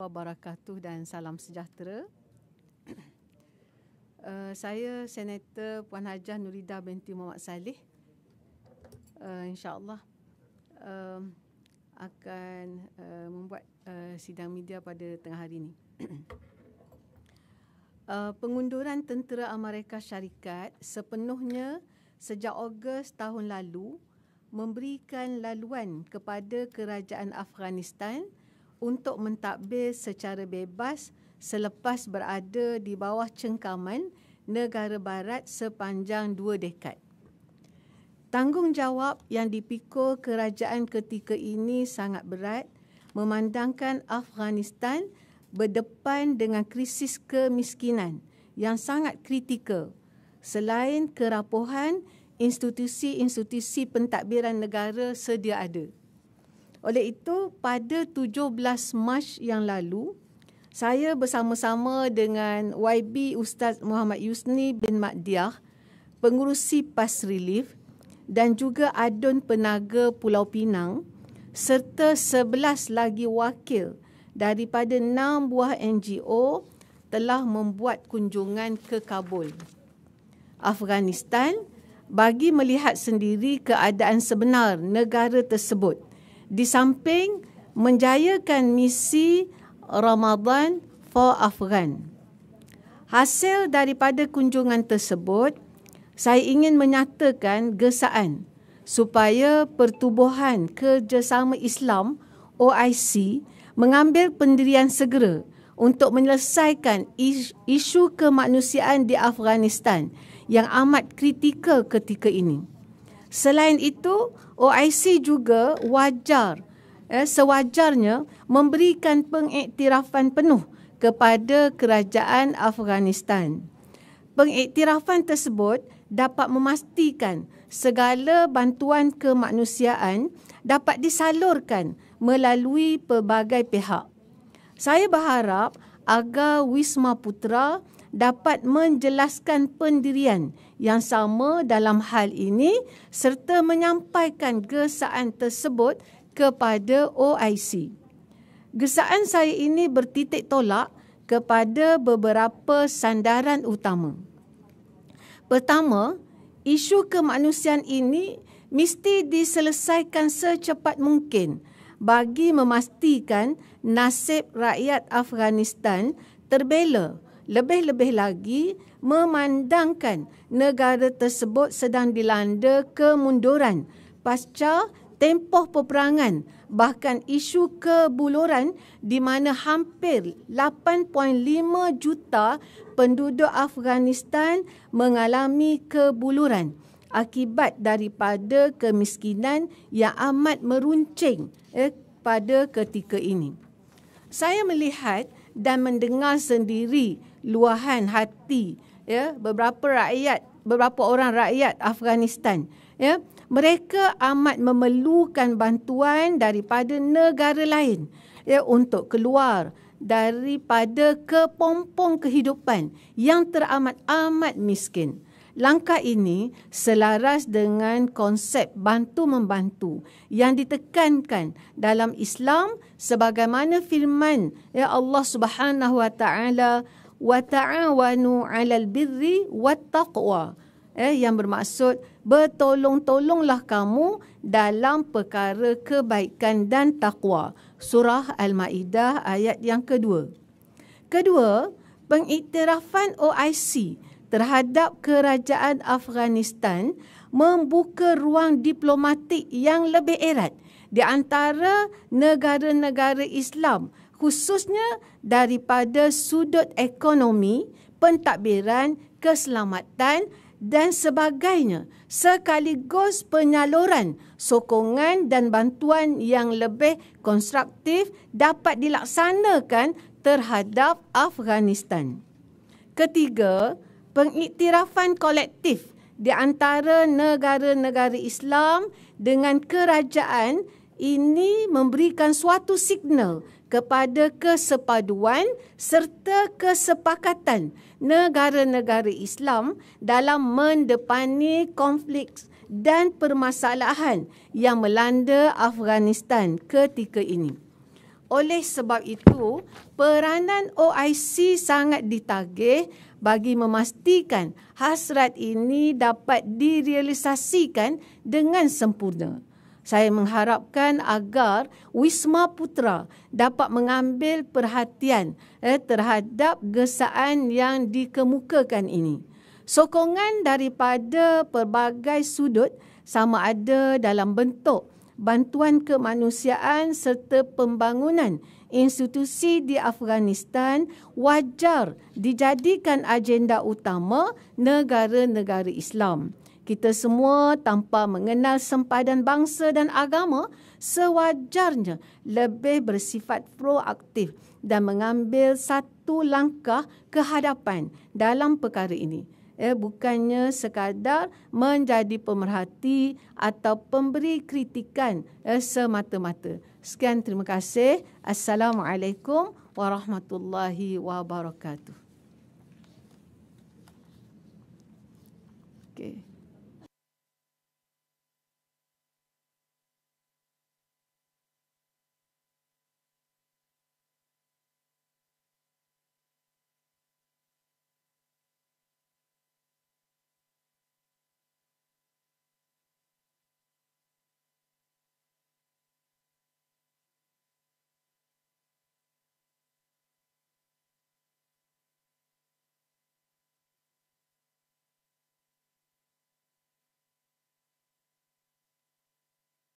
wabarakatuh dan salam sejahtera. Uh, saya Senator Puan Hajah Nurida binti Muhammad Saleh. Uh, InsyaAllah um, akan uh, membuat uh, sidang media pada tengah hari ini. uh, pengunduran tentera Amerika Syarikat sepenuhnya sejak Ogos tahun lalu memberikan laluan kepada kerajaan Afghanistan – untuk mentadbir secara bebas selepas berada di bawah cengkaman negara barat sepanjang dua dekad. Tanggungjawab yang dipikul kerajaan ketika ini sangat berat memandangkan Afghanistan berdepan dengan krisis kemiskinan yang sangat kritikal selain kerapuhan institusi-institusi pentadbiran negara sedia ada. Oleh itu, pada 17 Mac yang lalu, saya bersama-sama dengan YB Ustaz Muhammad Yusni bin Makdiah, pengurusi PAS Relief dan juga ADUN Penaga Pulau Pinang serta 11 lagi wakil daripada 6 buah NGO telah membuat kunjungan ke Kabul, Afghanistan bagi melihat sendiri keadaan sebenar negara tersebut di samping menjayakan misi Ramadan for Afghan. Hasil daripada kunjungan tersebut, saya ingin menyatakan gesaan supaya pertubuhan kerjasama Islam OIC mengambil pendirian segera untuk menyelesaikan isu kemanusiaan di Afghanistan yang amat kritikal ketika ini. Selain itu, OIC juga wajar eh, sewajarnya memberikan pengiktirafan penuh kepada kerajaan Afghanistan. Pengiktirafan tersebut dapat memastikan segala bantuan kemanusiaan dapat disalurkan melalui pelbagai pihak. Saya berharap agar Wisma Putra dapat menjelaskan pendirian yang sama dalam hal ini serta menyampaikan gesaan tersebut kepada OIC. Gesaan saya ini bertitik tolak kepada beberapa sandaran utama. Pertama, isu kemanusiaan ini mesti diselesaikan secepat mungkin bagi memastikan nasib rakyat Afghanistan terbela lebih-lebih lagi memandangkan negara tersebut sedang dilanda kemunduran pasca tempoh peperangan bahkan isu kebuluran di mana hampir 8.5 juta penduduk Afghanistan mengalami kebuluran akibat daripada kemiskinan yang amat meruncing eh, pada ketika ini. Saya melihat dan mendengar sendiri luahan hati ya beberapa rakyat beberapa orang rakyat Afghanistan ya mereka amat memerlukan bantuan daripada negara lain ya untuk keluar daripada kepompong kehidupan yang teramat amat miskin Langkah ini selaras dengan konsep bantu membantu yang ditekankan dalam Islam sebagaimana firman ya Allah Subhanahu wa taala wa ta'awanu 'alal birri wat taqwa. Eh yang bermaksud bertolong-tolonglah kamu dalam perkara kebaikan dan takwa. Surah Al-Maidah ayat yang kedua. Kedua, pengiktirafan OIC terhadap kerajaan Afghanistan membuka ruang diplomatik yang lebih erat di antara negara-negara Islam khususnya daripada sudut ekonomi, pentadbiran, keselamatan dan sebagainya sekaligus penyaluran sokongan dan bantuan yang lebih konstruktif dapat dilaksanakan terhadap Afghanistan. Ketiga, pengiktirafan kolektif di antara negara-negara Islam dengan kerajaan ini memberikan suatu signal kepada kesepaduan serta kesepakatan negara-negara Islam dalam mendepani konflik dan permasalahan yang melanda Afghanistan ketika ini. Oleh sebab itu, peranan OIC sangat ditagih bagi memastikan hasrat ini dapat direalisasikan dengan sempurna saya mengharapkan agar Wisma Putra dapat mengambil perhatian eh, terhadap gesaan yang dikemukakan ini. Sokongan daripada pelbagai sudut sama ada dalam bentuk bantuan kemanusiaan serta pembangunan institusi di Afghanistan wajar dijadikan agenda utama negara-negara Islam. Kita semua tanpa mengenal sempadan bangsa dan agama, sewajarnya lebih bersifat proaktif dan mengambil satu langkah ke hadapan dalam perkara ini. Eh, bukannya sekadar menjadi pemerhati atau pemberi kritikan eh, semata-mata. Sekian terima kasih. Assalamualaikum warahmatullahi wabarakatuh. Okay.